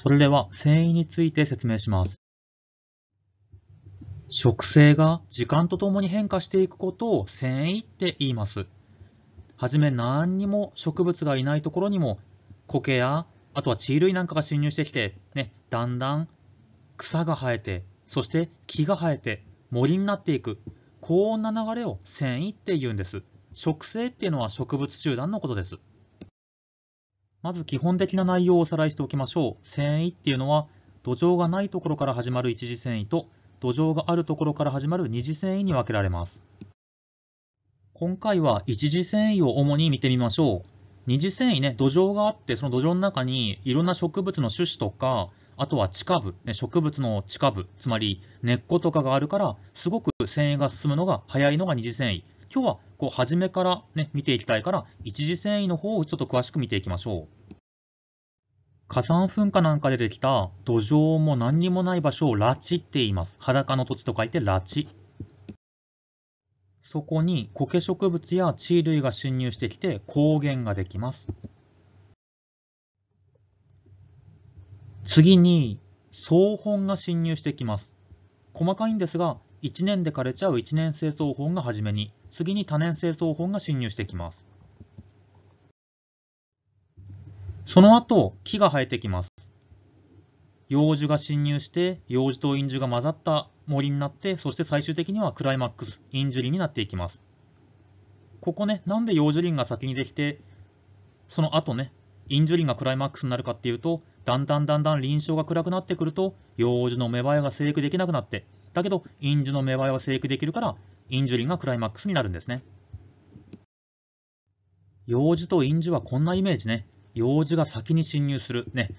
それでは繊維について説明します。植生が時間とともに変化していくことを繊維って言います。はじめ何にも植物がいないところにも苔やあとは地衣類なんかが侵入してきて、ね、だんだん草が生えて、そして木が生えて森になっていく。高温な流れを繊維って言うんです。植生っていうのは植物集団のことです。まず基本的な内容をおさらいしておきましょう。繊維っていうのは土壌がないところから始まる一次繊維と土壌があるところから始まる二次繊維に分けられます。今回は一次繊維を主に見てみましょう。二次繊維ね、土壌があって、その土壌の中にいろんな植物の種子とか、あとは地下部、植物の地下部、つまり根っことかがあるから、すごく繊維が進むのが早いのが二次繊維。今日はこう初めからね、見ていきたいから、一次繊維の方をちょっと詳しく見ていきましょう。火山噴火なんかでできた土壌も何にもない場所を拉致って言います。裸の土地と書いて拉致。そこに苔植物や地類が侵入してきて高原ができます。次に草本が侵入してきます。細かいんですが、1年で枯れちゃう1年生草本が初めに、次に多年生奏法が侵入してきます。その後、木が生えてきます。幼樹が侵入して、幼樹と陰樹が混ざった森になって、そして最終的にはクライマックス、陰樹林になっていきます。ここね、なんで幼樹林が先にできて、その後ね、陰樹林がクライマックスになるかっていうと、だんだんだんだん臨床が暗くなってくると、幼樹の芽生えが生育できなくなって、だけど陰樹の芽生えは生育できるから、インジュリがクライマックスになるんですね。幼児と陰樹はこんなイメージね。幼児が先に侵入する。ね。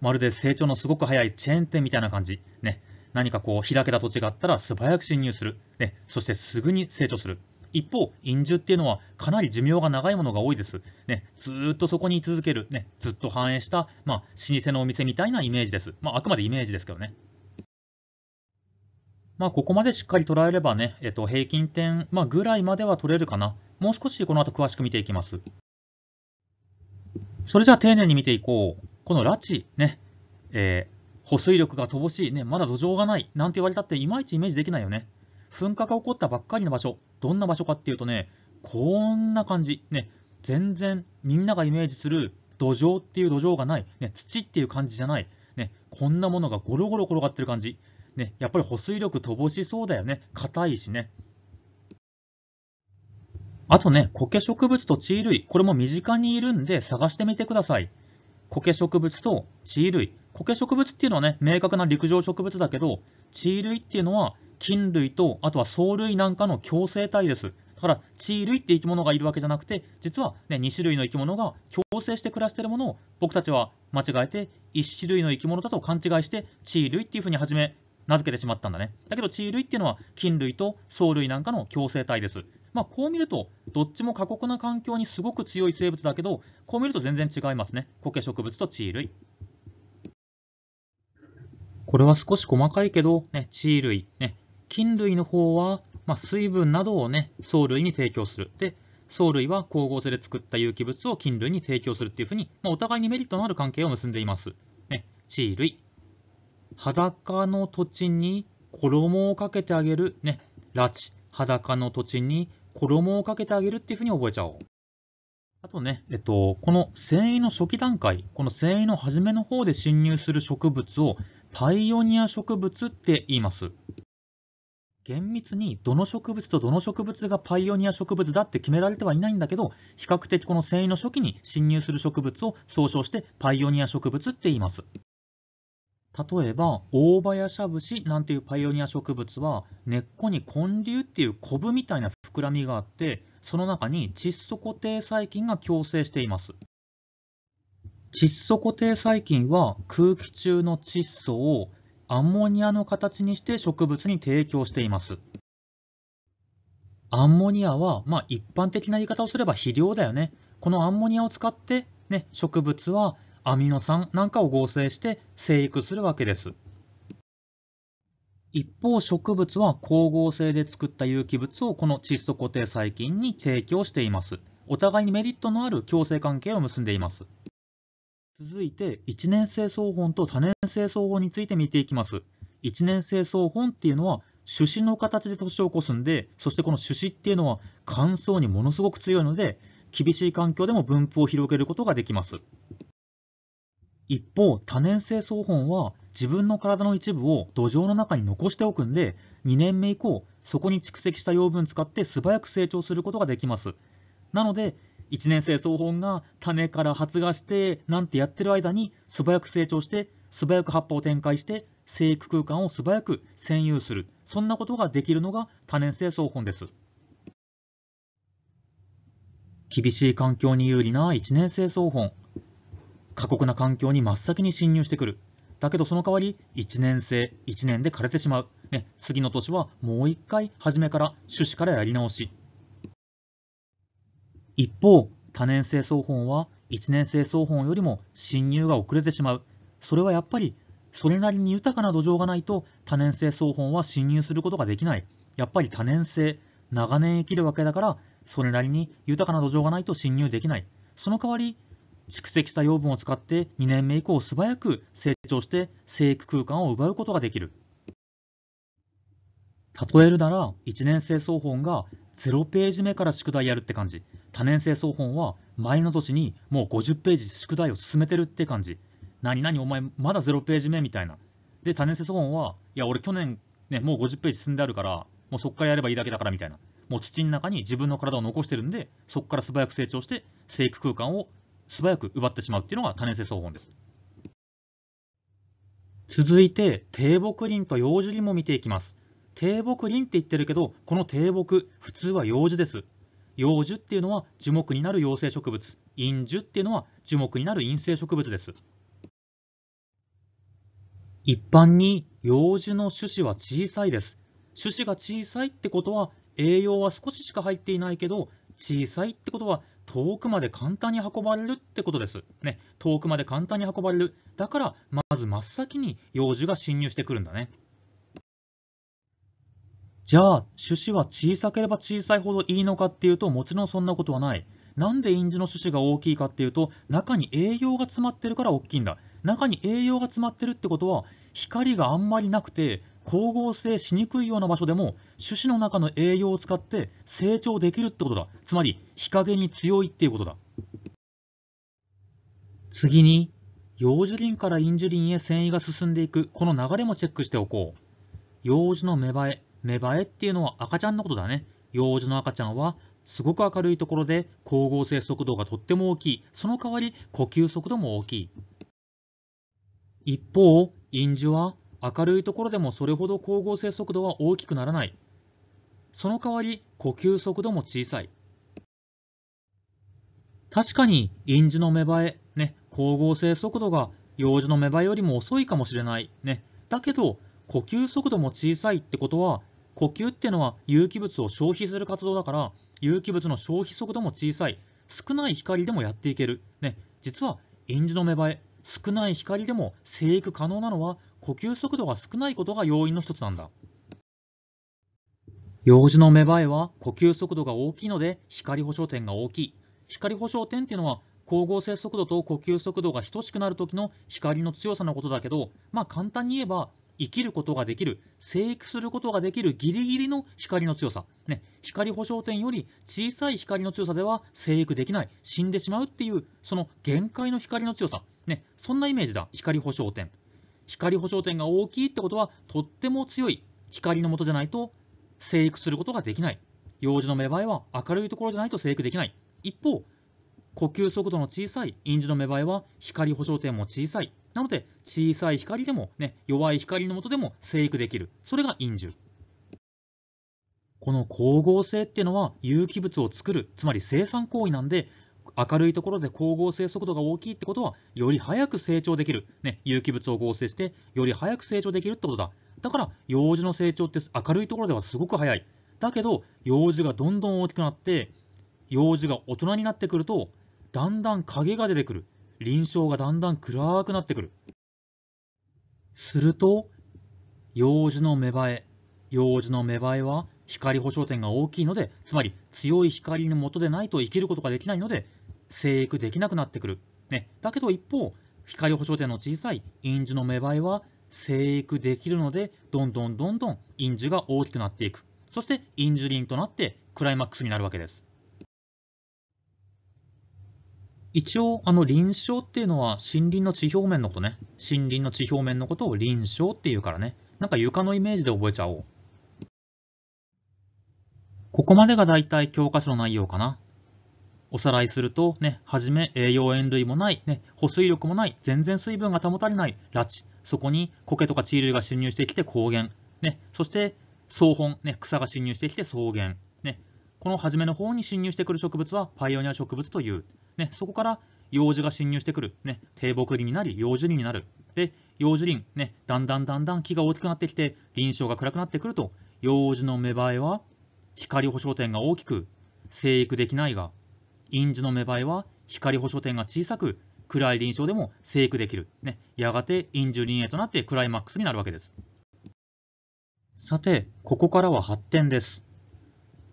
まるで成長のすごく早いチェーン店みたいな感じ。ね。何かこう開けた土地があったら素早く侵入する。ね。そしてすぐに成長する。一方、陰樹っていうのはかなり寿命が長いものが多いです。ね、ずっとそこに居続ける、ね、ずっと繁栄した、まあ、老舗のお店みたいなイメージです。まあ、あくまでイメージですけどね。まあ、ここまでしっかり捉えればね、えっと、平均点、まあ、ぐらいまでは取れるかな。もう少しこの後詳しく見ていきます。それじゃあ丁寧に見ていこう。この拉致、ね、えー、保水力が乏しい、ね、まだ土壌がない、なんて言われたっていまいちイメージできないよね。噴火が起こったばっかりの場所、どんな場所かっていうとね、こんな感じ。ね、全然みんながイメージする土壌っていう土壌がない、ね、土っていう感じじゃない、ね、こんなものがゴロゴロ転がってる感じ。ね、やっぱり保水力乏しそうだよね。硬いしね。あとね、苔植物と地衣類、これも身近にいるんで探してみてください。苔植物と地衣類。苔植物っていうのはね、明確な陸上植物だけど、地衣類っていうのは菌類と、あとは藻類なんかの共生体です。だから、地衣類って生き物がいるわけじゃなくて、実はね、2種類の生き物が共生して暮らしてるものを、僕たちは間違えて、1種類の生き物だと勘違いして、地衣類っていうふうに始め名付けてしまったんだね。だけど地位類っていうのは菌類と藻類なんかの共生体です。まあ、こう見ると、どっちも過酷な環境にすごく強い生物だけど、こう見ると全然違いますね。苔植物と地位類。これは少し細かいけど、ね、地位類、ね、菌類の方は、まあ、水分などをね、藻類に提供する。で、藻類は光合成で作った有機物を菌類に提供するっていうふうに、まあ、お互いにメリットのある関係を結んでいます。ね、地位類。裸の土地に衣をかけてあげる、ね、拉致、裸の土地に衣をかけてあげるっていうふうに覚えちゃおう。あとね、えっと、この繊維の初期段階、この繊維の初めの方で侵入する植物をパイオニア植物って言います。厳密にどの植物とどの植物がパイオニア植物だって決められてはいないんだけど、比較的この繊維の初期に侵入する植物を総称してパイオニア植物って言います。例えば、大葉やしゃぶしなんていうパイオニア植物は、根っこに根粒っていうコブみたいな膨らみがあって、その中に窒素固定細菌が共生しています。窒素固定細菌は空気中の窒素をアンモニアの形にして植物に提供しています。アンモニアは、まあ、一般的な言い方をすれば肥料だよね。このアンモニアを使って、ね、植物はアミノ酸なんかを合成して生育するわけです。一方、植物は光合成で作った有機物をこの窒素固定細菌に提供しています。お互いにメリットのある共生関係を結んでいます。続いて、1年生草本と多年生草本について見ていきます。1年生草本っていうのは、種子の形で年を起こすんで、そしてこの種子っていうのは乾燥にものすごく強いので、厳しい環境でも分布を広げることができます。一方、多年性草本は自分の体の一部を土壌の中に残しておくんで、2年目以降、そこに蓄積した養分を使って素早く成長することができます。なので、1年生草本が種から発芽してなんてやってる間に素早く成長して素早く葉っぱを展開して生育空間を素早く占有するそんなことができるのが多年生草本です厳しい環境に有利な1年生草本過酷な環境に真っ先に侵入してくる。だけどその代わり、1年生、1年で枯れてしまう。ね、次の年はもう一回、初めから、種子からやり直し。一方、多年生双本は、1年生双本よりも侵入が遅れてしまう。それはやっぱり、それなりに豊かな土壌がないと、多年生双本は侵入することができない。やっぱり多年生、長年生きるわけだから、それなりに豊かな土壌がないと侵入できない。その代わり、蓄積した養分を使って2年目以降素早く成長して生育空間を奪うことができる。例えるなら、1年生総本が0ページ目から宿題やるって感じ。多年生総本は前の年にもう50ページ宿題を進めてるって感じ。何々お前まだ0ページ目みたいな。で、多年生総本は、いや俺去年ね、もう50ページ進んであるから、もうそっからやればいいだけだからみたいな。もう土の中に自分の体を残してるんで、そこから素早く成長して、生育空間を素早く奪ってしまうっていうのが多年生草本です。続いて、低木林と幼樹林も見ていきます。低木林って言ってるけど、この低木、普通は幼樹です。幼樹っていうのは樹木になる陽性植物、陰樹っていうのは樹木になる陰性植物です。一般に幼樹の種子は小さいです。種子が小さいってことは栄養は少ししか入っていないけど、小さいってことは遠くまで簡単に運ばれるってことです。ね、遠くまで簡単に運ばれる。だから、まず真っ先に幼児が侵入してくるんだね。じゃあ、種子は小さければ小さいほどいいのかっていうと、もちろんそんなことはない。なんで印字の種子が大きいかっていうと、中に栄養が詰まってるから大きいんだ。中に栄養が詰まってるってことは、光があんまりなくて、光合成しにくいような場所でも種子の中の栄養を使って成長できるってことだつまり日陰に強いっていうことだ次に幼樹林から陰樹林へ繊維が進んでいくこの流れもチェックしておこう幼樹の芽生え芽生えっていうのは赤ちゃんのことだね幼樹の赤ちゃんはすごく明るいところで光合成速度がとっても大きいその代わり呼吸速度も大きい一方陰樹は明るいところでもそれほど光合成速度は大きくならない。その代わり呼吸速度も小さい。確かに、印字の芽生え、ね、光合成速度が幼児の芽生えよりも遅いかもしれない。ね。だけど、呼吸速度も小さいってことは、呼吸ってのは有機物を消費する活動だから、有機物の消費速度も小さい。少ない光でもやっていける。ね。実は、印字の芽生え、少ない光でも生育可能なのは呼吸速度が少ないことが要因の一つなんだ。幼児の芽生えは呼吸速度が大きいので光保証点が大きい。光保証点っていうのは光合成速度と呼吸速度が等しくなる時の光の強さのことだけど、まあ簡単に言えば生きることができる、生育することができるギリギリの光の強さ。ね、光保証点より小さい光の強さでは生育できない、死んでしまうっていう、その限界の光の強さ。ね、そんなイメージだ、光保証点。光保証点が大きいってことは、とっても強い光の元じゃないと生育することができない。幼児の芽生えは明るいところじゃないと生育できない。一方、呼吸速度の小さい印字の芽生えは光保証点も小さい。なので、小さい光でも、ね、弱い光の下でも生育できる。それが陰樹。この光合成っていうのは有機物を作る、つまり生産行為なんで、明るいところで光合成速度が大きいってことは、より早く成長できる。ね、有機物を合成して、より早く成長できるってことだ。だから、幼児の成長って明るいところではすごく早い。だけど、幼児がどんどん大きくなって、幼児が大人になってくると、だんだん影が出てくる。臨床がだんだん暗くなってくる。すると、幼児の芽生え。幼児の芽生えは光保証点が大きいので、つまり強い光の下でないと生きることができないので、生育できなくなってくる。ね、だけど一方、光保証点の小さい陰樹の芽生えは生育できるので、どんどんどんどん陰樹が大きくなっていく。そして陰樹林となってクライマックスになるわけです。一応、あの、臨床っていうのは森林の地表面のことね。森林の地表面のことを臨床っていうからね。なんか床のイメージで覚えちゃおう。ここまでが大体教科書の内容かな。おさらいすると、ね、はじめ栄養塩類もない、ね、保水力もない、全然水分が保たれない、拉致。そこに苔とか地衣類が侵入してきて高原。ね、そして草本、ね、草が侵入してきて草原。ね、この初めの方に侵入してくる植物はパイオニア植物という、ね、そこから幼樹が侵入してくる、ね、低木林になり幼樹林になるで幼樹林、ね、だんだんだんだん木が大きくなってきて林床が暗くなってくると幼樹の芽生えは光保証点が大きく生育できないが陰樹の芽生えは光保証点が小さく暗い臨床でも生育できる、ね、やがて陰樹林へとなってクライマックスになるわけですさてここからは発展です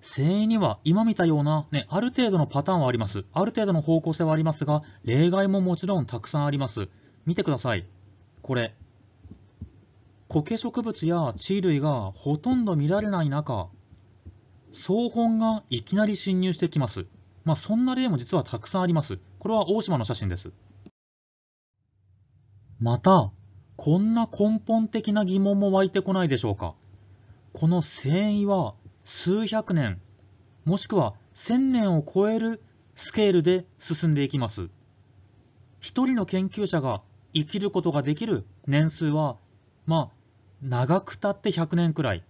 繊維には今見たような、ね、ある程度のパターンはあります。ある程度の方向性はありますが、例外ももちろんたくさんあります。見てください。これ。苔植物や地類がほとんど見られない中、草本がいきなり侵入してきます。まあ、そんな例も実はたくさんあります。これは大島の写真です。また、こんな根本的な疑問も湧いてこないでしょうか。この繊維は数百年もしくは千年を超えるスケールで進んでいきます一人の研究者が生きることができる年数はまあ長くたって100年くらい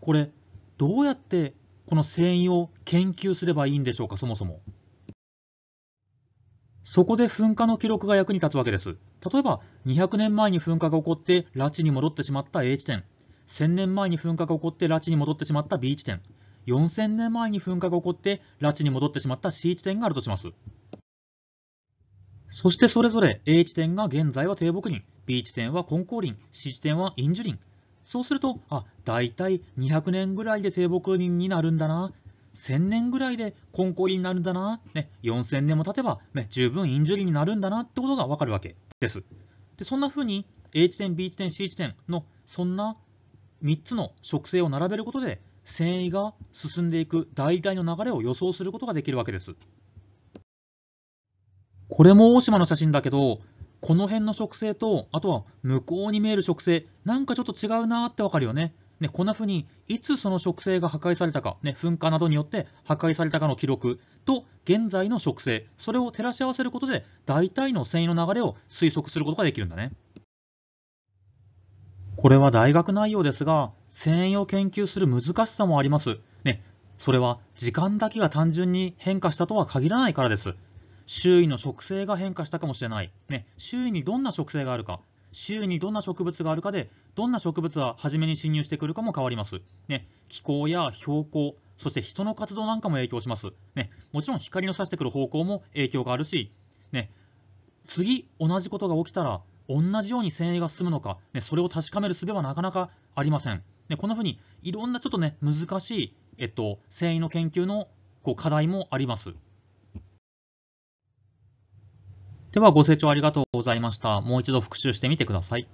これどうやってこの繊維を研究すればいいんでしょうかそもそもそこで噴火の記録が役に立つわけです例えば200年前に噴火が起こって拉致に戻ってしまった A 地点1000年前に噴火が起こって拉致に戻ってしまった B 地点、4000年前に噴火が起こって拉致に戻ってしまった C 地点があるとします。そしてそれぞれ A 地点が現在は低木林、B 地点は根高林、C 地点は陰樹林。そうすると、あ、だいたい200年ぐらいで低木林になるんだな。1000年ぐらいで根高林になるんだな。ね、4000年も経てば、ね、十分陰樹林になるんだなってことがわかるわけです。で、そんな風に A 地点、B 地点、C 地点のそんな3つの植生を並べることで繊維が進んでいく大体の流れを予想することができるわけです。これも大島の写真だけど、この辺の植生と、あとは向こうに見える植生、なんかちょっと違うなーってわかるよね。ね、こんな風に、いつその植生が破壊されたか、ね、噴火などによって破壊されたかの記録と、現在の植生、それを照らし合わせることで、大体の繊維の流れを推測することができるんだね。これは大学内容ですが、繊維を研究する難しさもあります。ね、それは時間だけが単純に変化したとは限らないからです。周囲の植生が変化したかもしれない。ね、周囲にどんな植生があるか、周囲にどんな植物があるかで、どんな植物は初めに侵入してくるかも変わります。ね、気候や標高、そして人の活動なんかも影響します。ね、もちろん光の差してくる方向も影響があるし、ね、次同じことが起きたら同じように繊維が進むのか、ね、それを確かめる術はなかなかありません。ね、こんな風にいろんなちょっとね、難しい、えっと、繊維の研究のこう課題もあります。ではご清聴ありがとうございました。もう一度復習してみてください。